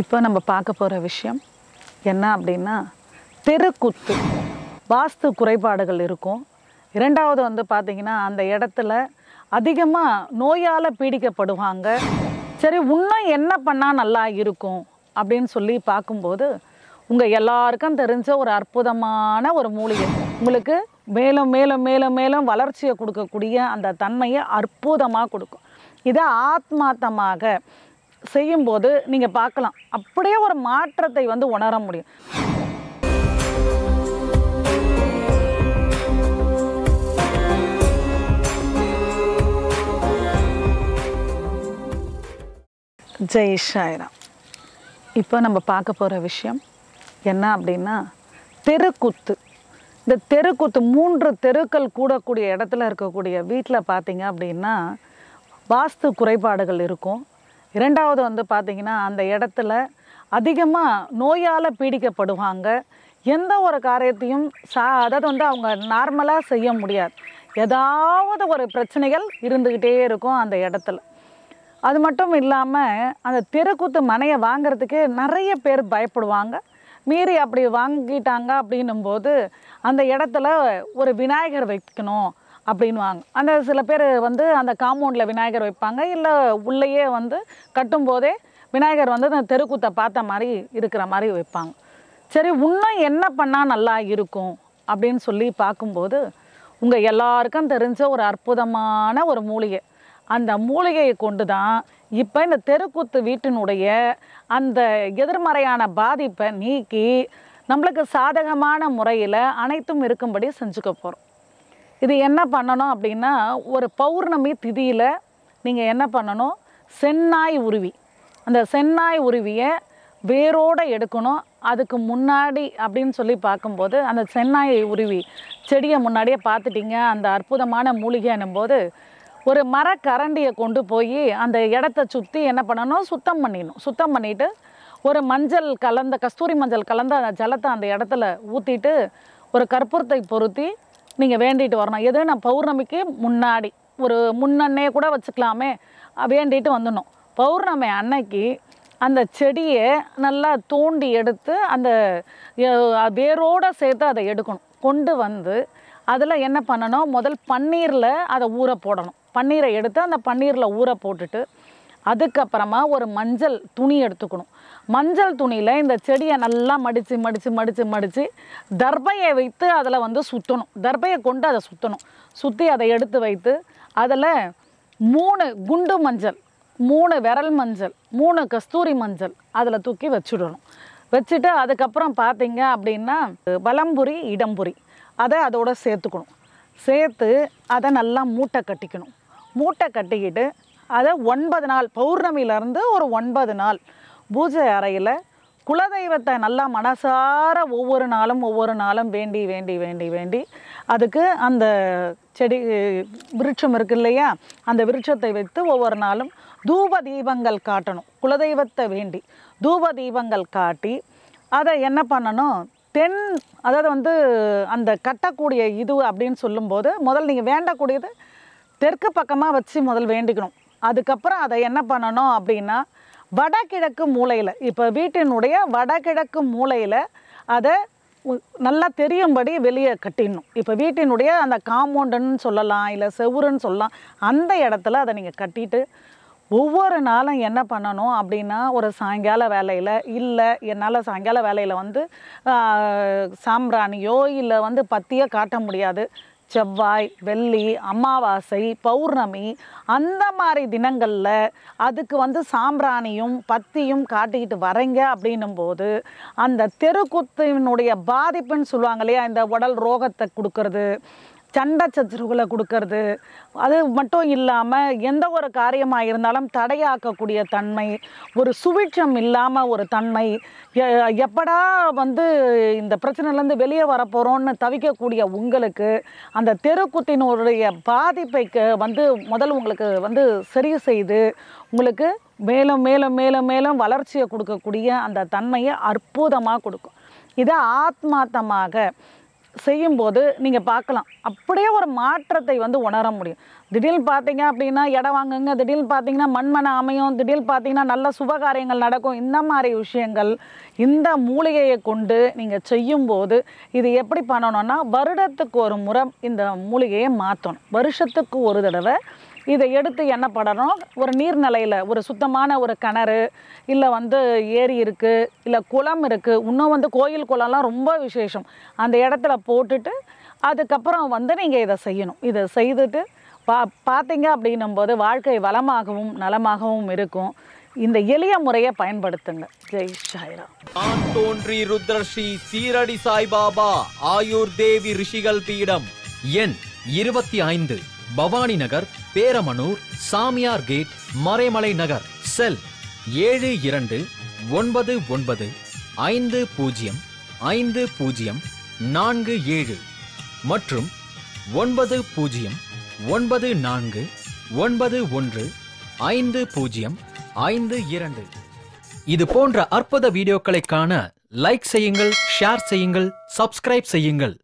இப்போ நம்ம பார்க்க போகிற விஷயம் என்ன அப்படின்னா தெருக்குத்து வாஸ்து குறைபாடுகள் இருக்கும் இரண்டாவது வந்து பார்த்திங்கன்னா அந்த இடத்துல அதிகமாக நோயால் பீடிக்கப்படுவாங்க சரி இன்னும் என்ன பண்ணால் நல்லா இருக்கும் அப்படின்னு சொல்லி பார்க்கும்போது உங்கள் எல்லாருக்கும் தெரிஞ்ச ஒரு அற்புதமான ஒரு மூலிகை உங்களுக்கு மேலும் மேலும் மேலும் மேலும் வளர்ச்சியை கொடுக்கக்கூடிய அந்த தன்மையை அற்புதமாக கொடுக்கும் இதை ஆத்மார்த்தமாக செய்யும்போது நீங்கள் பார்க்கலாம் அப்படியே ஒரு மாற்றத்தை வந்து உணர முடியும் ஜெய் ஷாய்ராம் இப்போ நம்ம பார்க்க போகிற விஷயம் என்ன அப்படின்னா தெருக்கூத்து இந்த தெருக்கூத்து மூன்று தெருக்கள் கூடக்கூடிய இடத்துல இருக்கக்கூடிய வீட்டில் பார்த்தீங்க அப்படின்னா வாஸ்து குறைபாடுகள் இருக்கும் இரண்டாவது வந்து பார்த்திங்கன்னா அந்த இடத்துல அதிகமாக நோயால் பீடிக்கப்படுவாங்க எந்த ஒரு காரியத்தையும் சா அதாவது வந்து அவங்க நார்மலாக செய்ய முடியாது ஏதாவது ஒரு பிரச்சனைகள் இருந்துக்கிட்டே இருக்கும் அந்த இடத்துல அது மட்டும் இல்லாமல் அந்த தெருக்கூத்து மனையை வாங்கிறதுக்கு நிறைய பேர் பயப்படுவாங்க மீறி அப்படி வாங்கிட்டாங்க அப்படின்னும்போது அந்த இடத்துல ஒரு விநாயகர் வைக்கணும் அப்படின்வாங்க அந்த சில பேர் வந்து அந்த காம்பவுண்டில் விநாயகர் வைப்பாங்க இல்லை உள்ளேயே வந்து கட்டும்போதே விநாயகர் வந்து அந்த தெருக்கூத்தை பார்த்த மாதிரி இருக்கிற மாதிரி வைப்பாங்க சரி இன்னும் என்ன பண்ணால் நல்லா இருக்கும் அப்படின்னு சொல்லி பார்க்கும்போது உங்கள் எல்லாருக்கும் தெரிஞ்ச ஒரு அற்புதமான ஒரு மூலிகை அந்த மூலிகையை கொண்டு தான் இப்போ இந்த தெருக்கூத்து வீட்டினுடைய அந்த எதிர்மறையான பாதிப்பை நீக்கி நம்மளுக்கு சாதகமான முறையில் அனைத்தும் இருக்கும்படி செஞ்சுக்க போகிறோம் இது என்ன பண்ணணும் அப்படின்னா ஒரு பௌர்ணமி திதியில் நீங்கள் என்ன பண்ணணும் செந்நாய் உருவி அந்த செந்நாய் உருவியை வேரோடு எடுக்கணும் அதுக்கு முன்னாடி அப்படின்னு சொல்லி பார்க்கும்போது அந்த செந்நாயை உருவி செடியை முன்னாடியே பார்த்துட்டிங்க அந்த அற்புதமான மூலிகைன்னும் போது ஒரு மரக்கரண்டியை கொண்டு போய் அந்த இடத்த சுற்றி என்ன பண்ணணும் சுத்தம் பண்ணிடணும் சுத்தம் பண்ணிவிட்டு ஒரு மஞ்சள் கலந்த கஸ்தூரி மஞ்சள் கலந்த அந்த ஜலத்தை அந்த இடத்துல ஊற்றிட்டு ஒரு கற்பூரத்தை பொருத்தி நீங்கள் வேண்டிட்டு வரணும் எதோ நான் பௌர்ணமிக்கு முன்னாடி ஒரு முன்னன்னே கூட வச்சுக்கலாமே வேண்டிட்டு வந்துடணும் பௌர்ணமி அன்னைக்கு அந்த செடியை நல்லா தோண்டி எடுத்து அந்த வேரோடு சேர்த்து அதை எடுக்கணும் கொண்டு வந்து அதில் என்ன பண்ணணும் முதல் பன்னீரில் அதை ஊற போடணும் பன்னீரை எடுத்து அந்த பன்னீரில் ஊற போட்டுட்டு அதுக்கப்புறமா ஒரு மஞ்சள் துணி எடுத்துக்கணும் மஞ்சள் துணியில் இந்த செடியை நல்லா மடித்து மடித்து மடித்து மடித்து தர்பையை வைத்து அதில் வந்து சுற்றணும் தர்பையை கொண்டு அதை சுற்றணும் சுற்றி அதை எடுத்து வைத்து அதில் மூணு குண்டு மஞ்சள் மூணு விரல் மஞ்சள் மூணு கஸ்தூரி மஞ்சள் அதில் தூக்கி வச்சுடணும் வச்சுட்டு அதுக்கப்புறம் பார்த்தீங்க அப்படின்னா வலம்புரி இடம்புரி அதை அதோட சேர்த்துக்கணும் சேர்த்து அதை நல்லா மூட்டை கட்டிக்கணும் மூட்டை கட்டிக்கிட்டு அதை ஒன்பது நாள் பௌர்ணமியிலேருந்து ஒரு ஒன்பது நாள் பூஜை அறையில் குலதெய்வத்தை நல்லா மனசார ஒவ்வொரு நாளும் ஒவ்வொரு நாளும் வேண்டி வேண்டி வேண்டி வேண்டி அதுக்கு அந்த செடி விருட்சம் இருக்கு இல்லையா அந்த விருட்சத்தை வைத்து ஒவ்வொரு நாளும் தூப தீபங்கள் காட்டணும் குலதெய்வத்தை வேண்டி தூப தீபங்கள் காட்டி அதை என்ன பண்ணணும் தென் அதாவது வந்து அந்த கட்டக்கூடிய இது அப்படின்னு சொல்லும்போது முதல் நீங்கள் வேண்டக்கூடியது தெற்கு பக்கமாக வச்சு முதல் வேண்டிக்கணும் அதுக்கப்புறம் அதை என்ன பண்ணணும் அப்படின்னா வடகிழக்கு மூலையில் இப்போ வீட்டினுடைய வடகிழக்கு மூலையில் அதை நல்லா தெரியும்படி வெளியே கட்டிடணும் இப்போ வீட்டினுடைய அந்த காம்பவுண்டுன்னு சொல்லலாம் இல்லை செவுருன்னு சொல்லலாம் அந்த இடத்துல அதை நீங்கள் கட்டிட்டு ஒவ்வொரு நாளும் என்ன பண்ணணும் அப்படின்னா ஒரு சாயங்கால வேலையில் இல்லை என்னால் சாயங்கால வேலையில் வந்து சாம்பிராணியோ இல்லை வந்து பத்தியோ காட்ட முடியாது செவ்வாய் வெள்ளி அமாவாசை பௌர்ணமி அந்த மாதிரி தினங்களில் அதுக்கு வந்து சாம்பிராணியும் பத்தியும் காட்டிக்கிட்டு வரீங்க அப்படின்னும் போது அந்த தெருக்குத்தினுடைய பாதிப்புன்னு சொல்லுவாங்க இல்லையா இந்த உடல் ரோகத்தை கொடுக்கறது சண்டை சச்சரவுகளை கொடுக்கறது அது மட்டும் இல்லாமல் எந்த ஒரு காரியமாக இருந்தாலும் தடையாக்கக்கூடிய தன்மை ஒரு சுவிட்சம் இல்லாமல் ஒரு தன்மை எப்படா வந்து இந்த பிரச்சனையிலேருந்து வெளியே வரப்போகிறோன்னு தவிக்கக்கூடிய உங்களுக்கு அந்த தெருக்குத்தினுடைய பாதிப்பை வந்து முதல் உங்களுக்கு வந்து சரி செய்து உங்களுக்கு மேலும் மேலும் மேலும் மேலும் வளர்ச்சியை கொடுக்கக்கூடிய அந்த தன்மையை அற்புதமாக கொடுக்கும் இதை ஆத்மார்த்தமாக செய்யும்போது நீங்கள் பார்க்கலாம் அப்படியே ஒரு மாற்றத்தை வந்து உணர முடியும் திடீர்னு பார்த்தீங்க அப்படின்னா இடம் வாங்குங்க திடீர்னு பார்த்தீங்கன்னா மண்மனை அமையும் திடீர்னு பார்த்தீங்கன்னா நல்ல சுபகாரியங்கள் நடக்கும் இந்த மாதிரி விஷயங்கள் இந்த மூலிகையை கொண்டு நீங்கள் செய்யும்போது இது எப்படி பண்ணணும்னா வருடத்துக்கு ஒரு முறை இந்த மூலிகையை மாற்றணும் வருஷத்துக்கு ஒரு தடவை இதை எடுத்து என்ன பண்ணணும் ஒரு நீர்நிலையில் ஒரு சுத்தமான ஒரு கிணறு இல்லை வந்து ஏரி இருக்குது இல்லை குளம் இருக்குது இன்னும் வந்து கோயில் குளம்லாம் ரொம்ப விசேஷம் அந்த இடத்துல போட்டுட்டு அதுக்கப்புறம் வந்து நீங்கள் இதை செய்யணும் இதை செய்துட்டு பா பார்த்தீங்க அப்படின்னும்போது வாழ்க்கை வளமாகவும் நலமாகவும் இருக்கும் இந்த எளிய முறையை பயன்படுத்துங்க ஜெய் சாய்ராம் தோன்றி ருத்ரஸ்ரீ சீரடி சாய்பாபா ஆயுர் தேவி ரிஷிகள் பீடம் எண் இருபத்தி ஐந்து பவானி நகர் பேரமனூர் சாமியார் கேட் மறைமலை நகர் செல் ஏழு இரண்டு ஒன்பது ஒன்பது ஐந்து பூஜ்ஜியம் ஐந்து பூஜ்ஜியம் நான்கு ஏழு மற்றும் ஒன்பது பூஜ்ஜியம் ஒன்பது நான்கு ஒன்பது ஒன்று ஐந்து பூஜ்ஜியம் ஐந்து இரண்டு இது போன்ற அற்புத வீடியோக்களை காண லைக் செய்யுங்கள் ஷேர் செய்யுங்கள் சப்ஸ்கிரைப் செய்யுங்கள்